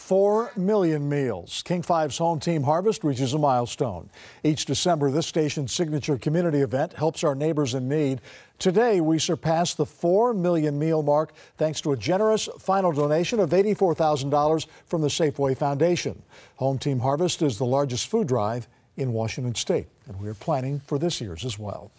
4 million meals. King 5's Home Team Harvest reaches a milestone. Each December, this station's signature community event helps our neighbors in need. Today, we surpassed the 4 million meal mark thanks to a generous final donation of $84,000 from the Safeway Foundation. Home Team Harvest is the largest food drive in Washington state, and we are planning for this year's as well.